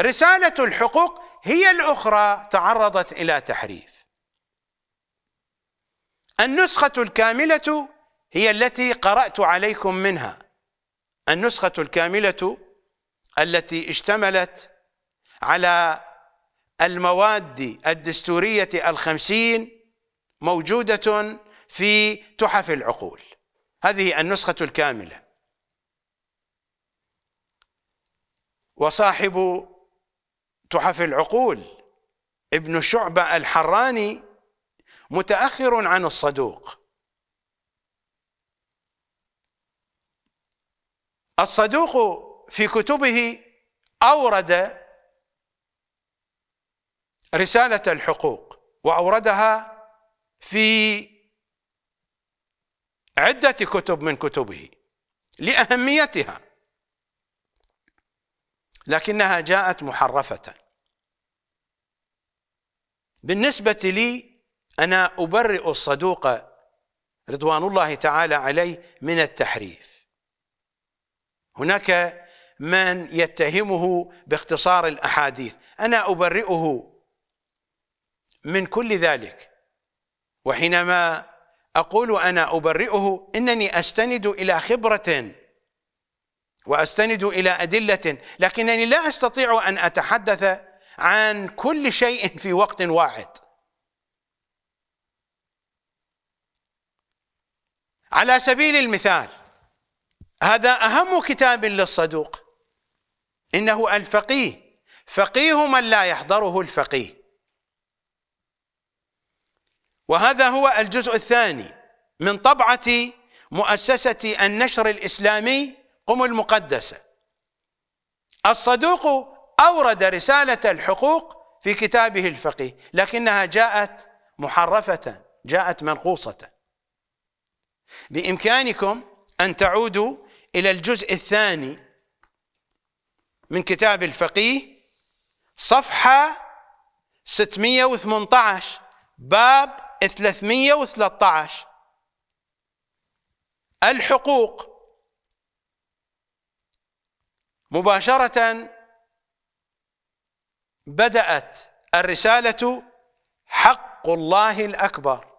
رسالة الحقوق هي الأخرى تعرضت إلى تحريف النسخة الكاملة هي التي قرأت عليكم منها النسخة الكاملة التي اشتملت على المواد الدستورية الخمسين موجودة في تحف العقول هذه النسخة الكاملة وصاحب تحف العقول ابن شعبة الحراني متأخر عن الصدوق الصدوق في كتبه أورد رسالة الحقوق وأوردها في عدة كتب من كتبه لأهميتها لكنها جاءت محرفة بالنسبة لي أنا أبرئ الصدوق رضوان الله تعالى عليه من التحريف هناك من يتهمه باختصار الأحاديث أنا أبرئه من كل ذلك وحينما أقول أنا أبرئه إنني أستند إلى خبرة واستند الى ادله لكنني لا استطيع ان اتحدث عن كل شيء في وقت واحد على سبيل المثال هذا اهم كتاب للصدوق انه الفقيه فقيه من لا يحضره الفقيه وهذا هو الجزء الثاني من طبعه مؤسسه النشر الاسلامي قم المقدسة الصدوق أورد رسالة الحقوق في كتابه الفقيه لكنها جاءت محرفة جاءت منقوصة بإمكانكم أن تعودوا إلى الجزء الثاني من كتاب الفقيه صفحة 618 باب 313 الحقوق مباشرة بدأت الرسالة حق الله الأكبر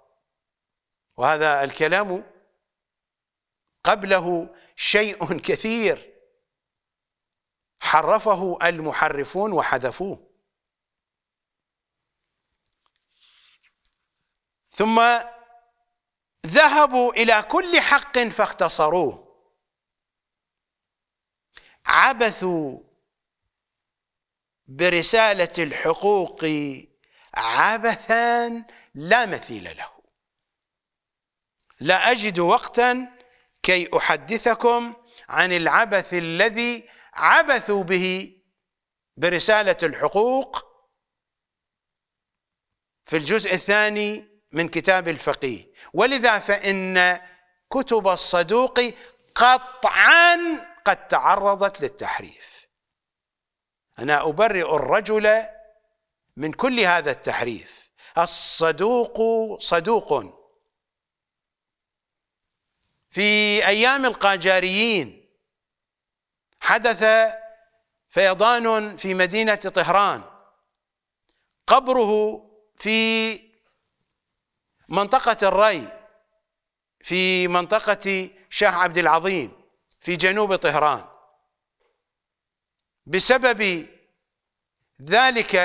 وهذا الكلام قبله شيء كثير حرفه المحرفون وحذفوه ثم ذهبوا إلى كل حق فاختصروه عبثوا برسالة الحقوق عبثا لا مثيل له لا أجد وقتا كي أحدثكم عن العبث الذي عبثوا به برسالة الحقوق في الجزء الثاني من كتاب الفقيه ولذا فإن كتب الصدوق قطعا قد تعرضت للتحريف أنا أبرئ الرجل من كل هذا التحريف الصدوق صدوق في أيام القاجاريين حدث فيضان في مدينة طهران قبره في منطقة الري في منطقة شاه عبد العظيم في جنوب طهران بسبب ذلك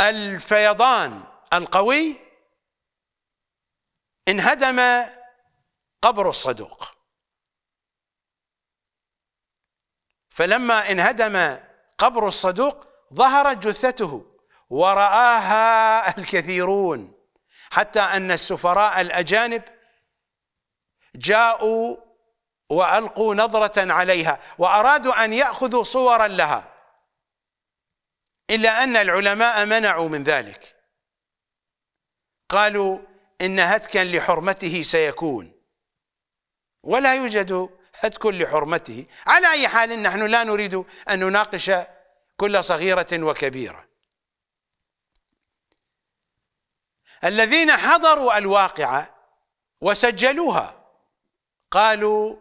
الفيضان القوي انهدم قبر الصدوق فلما انهدم قبر الصدوق ظهرت جثته ورآها الكثيرون حتى أن السفراء الأجانب جاءوا والقوا نظره عليها وارادوا ان ياخذوا صورا لها الا ان العلماء منعوا من ذلك قالوا ان هتكا لحرمته سيكون ولا يوجد هتك لحرمته على اي حال نحن لا نريد ان نناقش كل صغيره وكبيره الذين حضروا الواقعه وسجلوها قالوا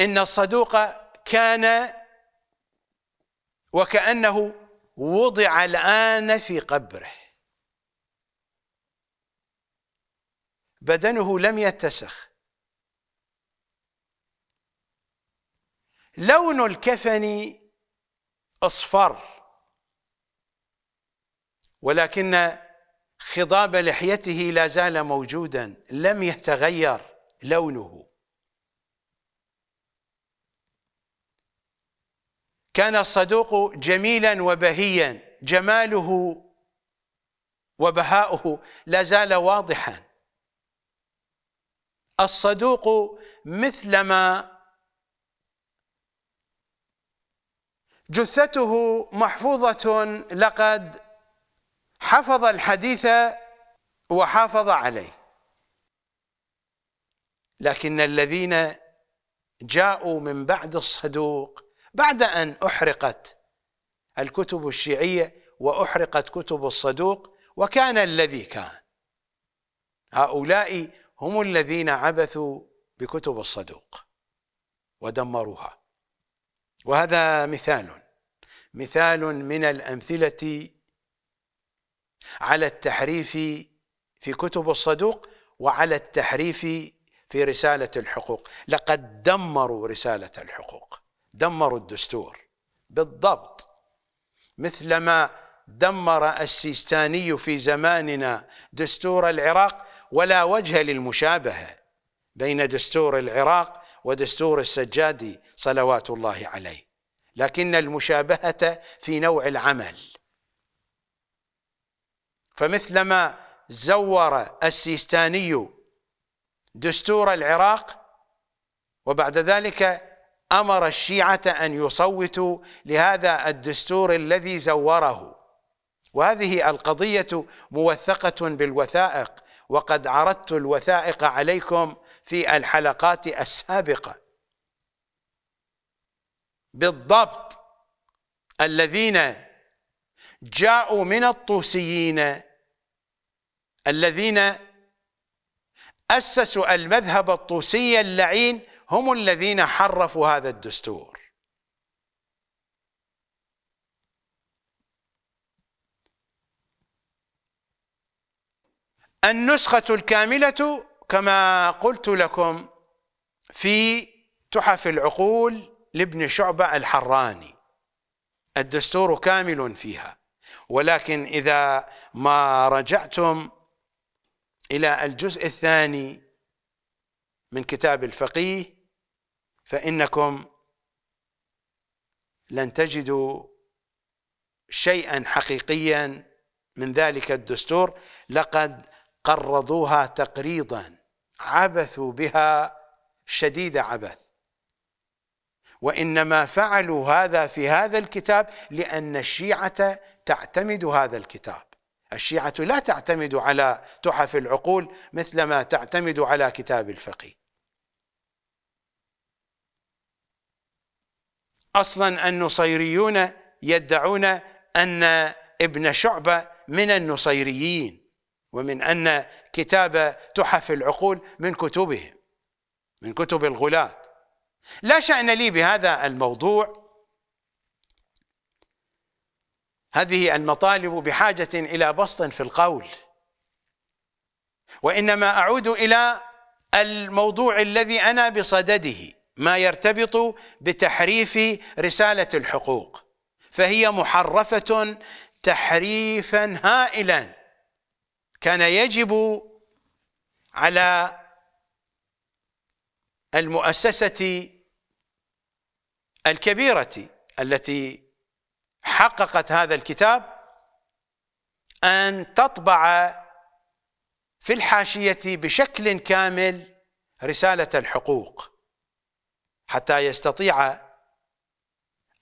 إن الصدوق كان وكأنه وضع الآن في قبره بدنه لم يتسخ لون الكفن اصفر ولكن خضاب لحيته لا زال موجودا لم يتغير لونه كان الصدوق جميلا وبهيا جماله وبهاؤه لا زال واضحا الصدوق مثلما جثته محفوظة لقد حفظ الحديث وحافظ عليه لكن الذين جاءوا من بعد الصدوق بعد أن أحرقت الكتب الشيعية وأحرقت كتب الصدوق وكان الذي كان هؤلاء هم الذين عبثوا بكتب الصدوق ودمروها وهذا مثال مثال من الأمثلة على التحريف في كتب الصدوق وعلى التحريف في رسالة الحقوق لقد دمروا رسالة الحقوق دمروا الدستور بالضبط مثلما دمر السيستاني في زماننا دستور العراق ولا وجه للمشابهة بين دستور العراق ودستور السجادي صلوات الله عليه لكن المشابهة في نوع العمل فمثلما زور السيستاني دستور العراق وبعد ذلك امر الشيعه ان يصوتوا لهذا الدستور الذي زوره وهذه القضيه موثقه بالوثائق وقد عرضت الوثائق عليكم في الحلقات السابقه بالضبط الذين جاءوا من الطوسيين الذين أسسوا المذهب الطوسي اللعين هم الذين حرفوا هذا الدستور النسخة الكاملة كما قلت لكم في تحف العقول لابن شعبة الحراني الدستور كامل فيها ولكن إذا ما رجعتم إلى الجزء الثاني من كتاب الفقيه فإنكم لن تجدوا شيئا حقيقيا من ذلك الدستور لقد قرضوها تقريضا عبثوا بها شديد عبث وإنما فعلوا هذا في هذا الكتاب لأن الشيعة تعتمد هذا الكتاب الشيعة لا تعتمد على تحف العقول مثلما تعتمد على كتاب الفقه اصلا النصيريون يدعون ان ابن شعبه من النصيريين ومن ان كتاب تحف العقول من كتبهم من كتب الغلاة لا شأن لي بهذا الموضوع هذه المطالب بحاجة إلى بسط في القول وإنما أعود إلى الموضوع الذي أنا بصدده ما يرتبط بتحريف رسالة الحقوق فهي محرفة تحريفا هائلا كان يجب على المؤسسة الكبيرة التي حققت هذا الكتاب أن تطبع في الحاشية بشكل كامل رسالة الحقوق حتى يستطيع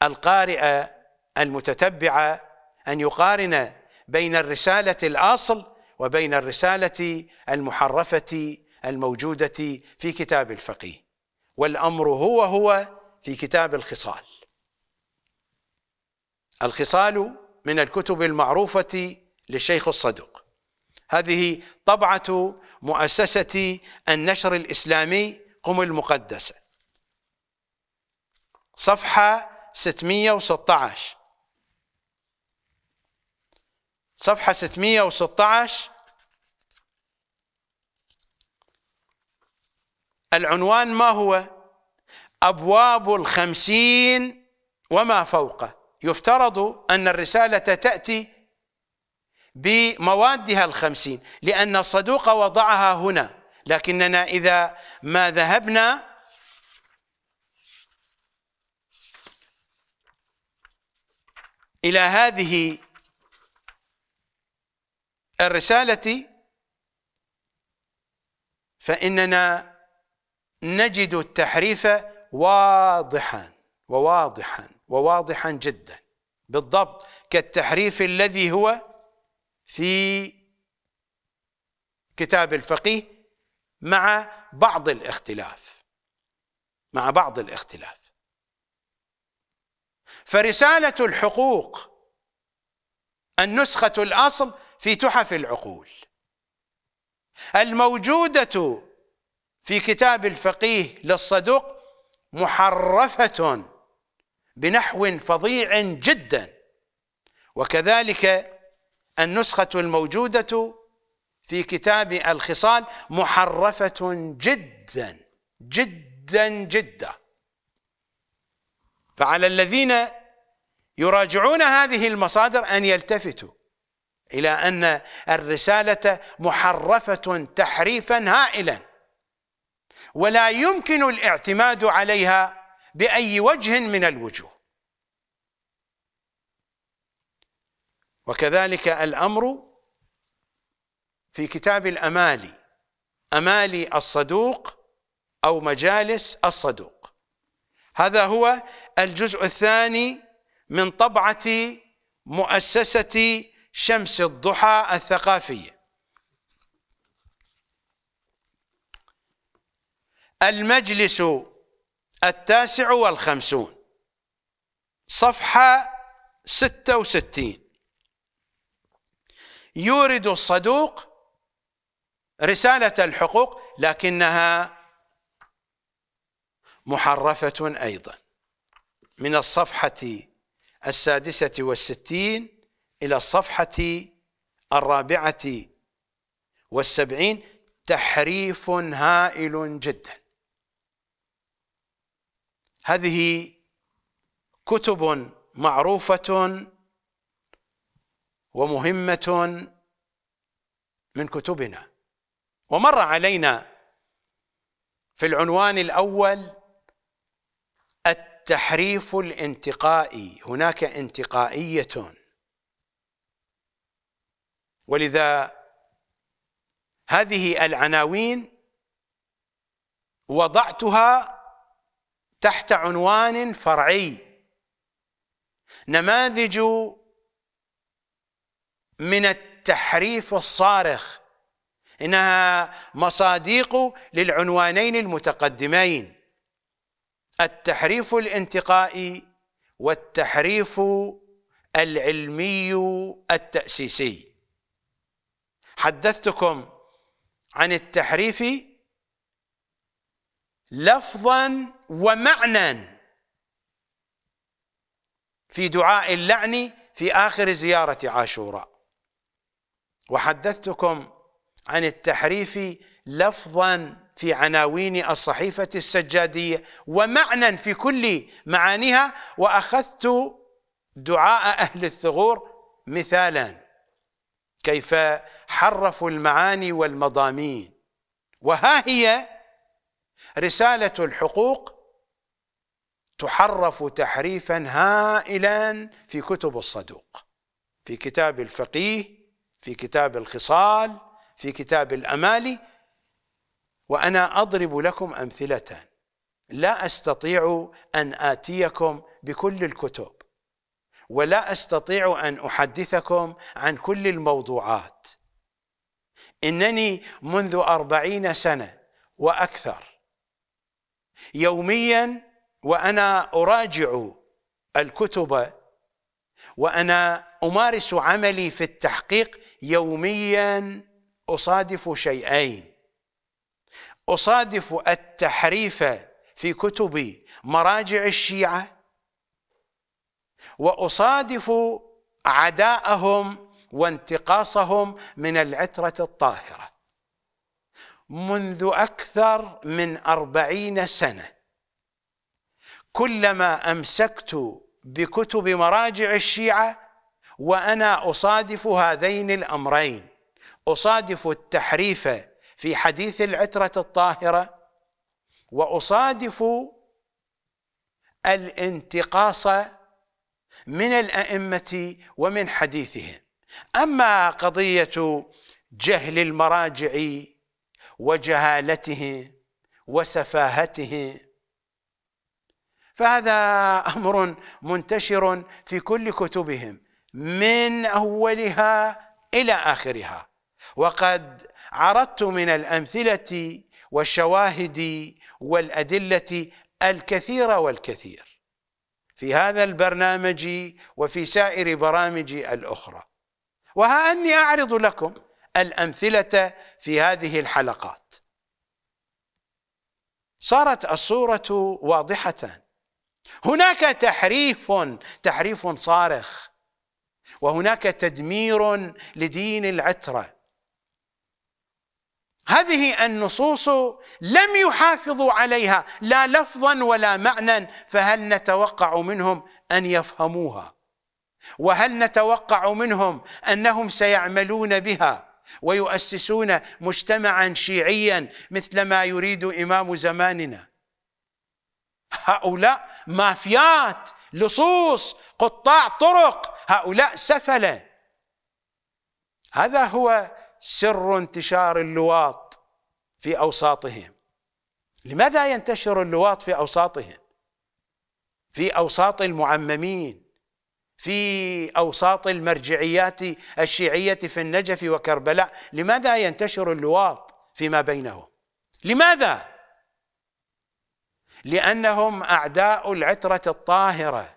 القارئ المتتبع أن يقارن بين الرسالة الأصل وبين الرسالة المحرفة الموجودة في كتاب الفقيه والأمر هو هو في كتاب الخصال الخصال من الكتب المعروفة للشيخ الصدوق هذه طبعة مؤسسة النشر الإسلامي قم المقدسة صفحة 616 صفحة 616 العنوان ما هو أبواب الخمسين وما فوقه يفترض أن الرسالة تأتي بموادها الخمسين لأن الصدوق وضعها هنا لكننا إذا ما ذهبنا إلى هذه الرسالة فإننا نجد التحريف واضحا وواضحا وواضحا جدا بالضبط كالتحريف الذي هو في كتاب الفقيه مع بعض الاختلاف مع بعض الاختلاف فرسالة الحقوق النسخة الأصل في تحف العقول الموجودة في كتاب الفقيه للصدوق محرفة بنحو فظيع جدا وكذلك النسخة الموجودة في كتاب الخصال محرفة جدا جدا جدا فعلى الذين يراجعون هذه المصادر أن يلتفتوا إلى أن الرسالة محرفة تحريفا هائلا ولا يمكن الاعتماد عليها باي وجه من الوجوه وكذلك الامر في كتاب الامالي امالي الصدوق او مجالس الصدوق هذا هو الجزء الثاني من طبعه مؤسسه شمس الضحى الثقافيه المجلس التاسع والخمسون صفحة ستة وستين يورد الصدوق رسالة الحقوق لكنها محرفة أيضا من الصفحة السادسة والستين إلى الصفحة الرابعة والسبعين تحريف هائل جدا هذه كتب معروفة ومهمة من كتبنا ومر علينا في العنوان الأول التحريف الانتقائي هناك انتقائية ولذا هذه العناوين وضعتها تحت عنوان فرعي نماذج من التحريف الصارخ انها مصاديق للعنوانين المتقدمين التحريف الانتقائي والتحريف العلمي التاسيسي حدثتكم عن التحريف لفظا ومعنى في دعاء اللعن في آخر زيارة عاشوراء وحدثتكم عن التحريف لفظا في عناوين الصحيفة السجادية ومعنى في كل معانيها وأخذت دعاء أهل الثغور مثالا كيف حرفوا المعاني والمضامين وها هي رسالة الحقوق تحرف تحريفا هائلا في كتب الصدوق في كتاب الفقيه في كتاب الخصال في كتاب الامالي وانا اضرب لكم امثله لا استطيع ان اتيكم بكل الكتب ولا استطيع ان احدثكم عن كل الموضوعات انني منذ اربعين سنه واكثر يوميا وانا اراجع الكتب وانا امارس عملي في التحقيق يوميا اصادف شيئين اصادف التحريف في كتب مراجع الشيعه واصادف عداءهم وانتقاصهم من العتره الطاهره منذ اكثر من اربعين سنه كلما امسكت بكتب مراجع الشيعه وانا اصادف هذين الامرين اصادف التحريف في حديث العتره الطاهره واصادف الانتقاص من الائمه ومن حديثهم اما قضيه جهل المراجع وجهالتهم وسفاهتهم فهذا امر منتشر في كل كتبهم من اولها الى اخرها وقد عرضت من الامثله والشواهد والادله الكثير والكثير في هذا البرنامج وفي سائر برامجي الاخرى وها اني اعرض لكم الامثله في هذه الحلقات صارت الصوره واضحه هناك تحريف تحريف صارخ وهناك تدمير لدين العتره هذه النصوص لم يحافظوا عليها لا لفظا ولا معنى فهل نتوقع منهم ان يفهموها وهل نتوقع منهم انهم سيعملون بها ويؤسسون مجتمعا شيعيا مثل ما يريد امام زماننا هؤلاء مافيات لصوص قطاع طرق هؤلاء سفله هذا هو سر انتشار اللواط في اوساطهم لماذا ينتشر اللواط في اوساطهم في اوساط المعممين في اوساط المرجعيات الشيعيه في النجف وكربلاء لماذا ينتشر اللواط فيما بينهم لماذا لانهم اعداء العتره الطاهره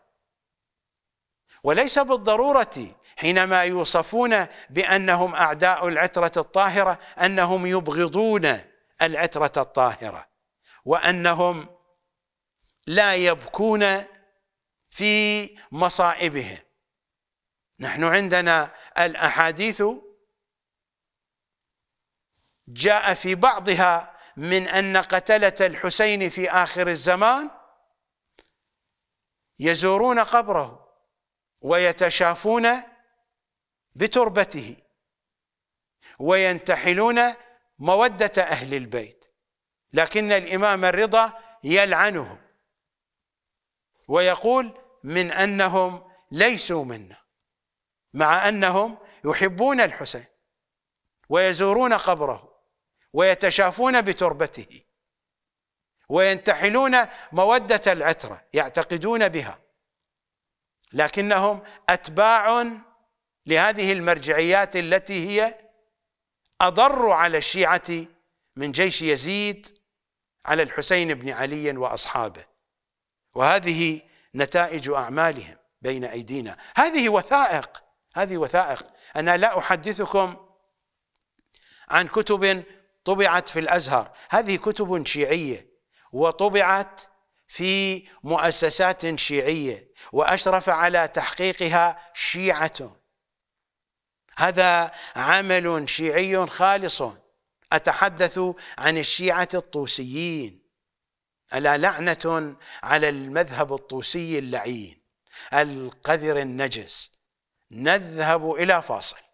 وليس بالضروره حينما يوصفون بانهم اعداء العتره الطاهره انهم يبغضون العتره الطاهره وانهم لا يبكون في مصائبهم نحن عندنا الاحاديث جاء في بعضها من أن قتلة الحسين في آخر الزمان يزورون قبره ويتشافون بتربته وينتحلون مودة أهل البيت لكن الإمام الرضا يلعنهم ويقول من أنهم ليسوا منا مع أنهم يحبون الحسين ويزورون قبره ويتشافون بتربته وينتحلون مودة العترة يعتقدون بها لكنهم أتباع لهذه المرجعيات التي هي أضر على الشيعة من جيش يزيد على الحسين بن علي وأصحابه وهذه نتائج أعمالهم بين أيدينا هذه وثائق هذه وثائق أنا لا أحدثكم عن كتب طبعت في الازهر هذه كتب شيعيه وطبعت في مؤسسات شيعيه واشرف على تحقيقها شيعه هذا عمل شيعي خالص اتحدث عن الشيعه الطوسيين الا لعنه على المذهب الطوسي اللعين القذر النجس نذهب الى فاصل